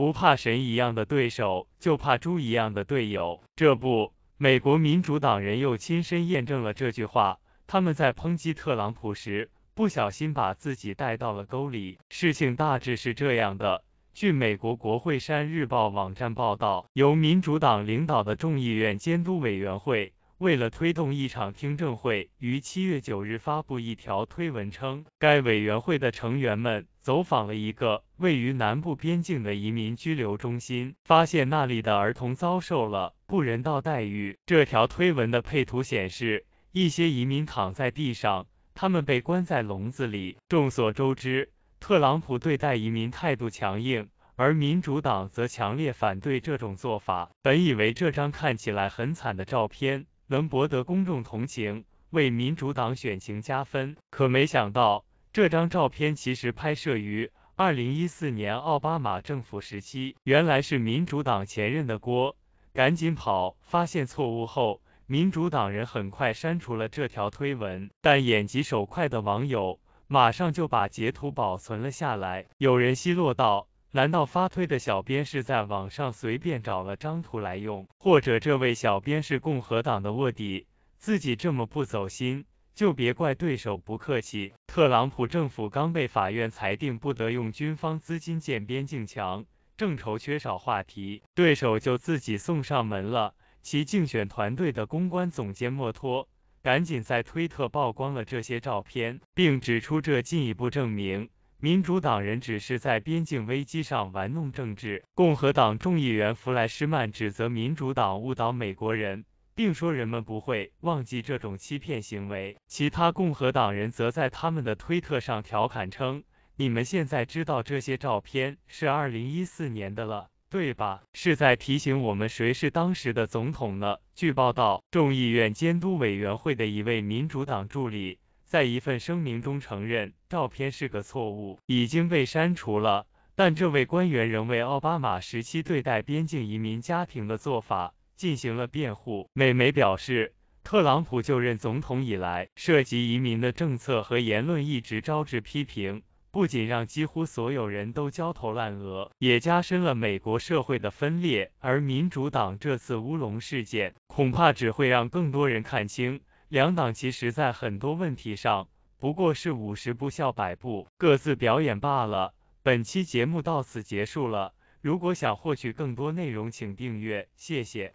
不怕神一样的对手，就怕猪一样的队友。这不，美国民主党人又亲身验证了这句话。他们在抨击特朗普时，不小心把自己带到了沟里。事情大致是这样的：据美国国会山日报网站报道，由民主党领导的众议院监督委员会为了推动一场听证会，于七月九日发布一条推文称，该委员会的成员们走访了一个。位于南部边境的移民拘留中心，发现那里的儿童遭受了不人道待遇。这条推文的配图显示，一些移民躺在地上，他们被关在笼子里。众所周知，特朗普对待移民态度强硬，而民主党则强烈反对这种做法。本以为这张看起来很惨的照片能博得公众同情，为民主党选情加分，可没想到，这张照片其实拍摄于。二零一四年奥巴马政府时期，原来是民主党前任的锅，赶紧跑！发现错误后，民主党人很快删除了这条推文，但眼疾手快的网友马上就把截图保存了下来。有人奚落道：“难道发推的小编是在网上随便找了张图来用，或者这位小编是共和党的卧底，自己这么不走心？”就别怪对手不客气。特朗普政府刚被法院裁定不得用军方资金建边境墙，正愁缺少话题，对手就自己送上门了。其竞选团队的公关总监莫托赶紧在推特曝光了这些照片，并指出这进一步证明民主党人只是在边境危机上玩弄政治。共和党众议员弗莱施曼指责民主党误导美国人。并说人们不会忘记这种欺骗行为。其他共和党人则在他们的推特上调侃称：“你们现在知道这些照片是2014年的了，对吧？是在提醒我们谁是当时的总统呢？”据报道，众议院监督委员会的一位民主党助理在一份声明中承认，照片是个错误，已经被删除了。但这位官员仍为奥巴马时期对待边境移民家庭的做法。进行了辩护。美媒表示，特朗普就任总统以来，涉及移民的政策和言论一直招致批评，不仅让几乎所有人都焦头烂额，也加深了美国社会的分裂。而民主党这次乌龙事件，恐怕只会让更多人看清，两党其实在很多问题上不过是五十步笑百步，各自表演罢了。本期节目到此结束了，如果想获取更多内容，请订阅，谢谢。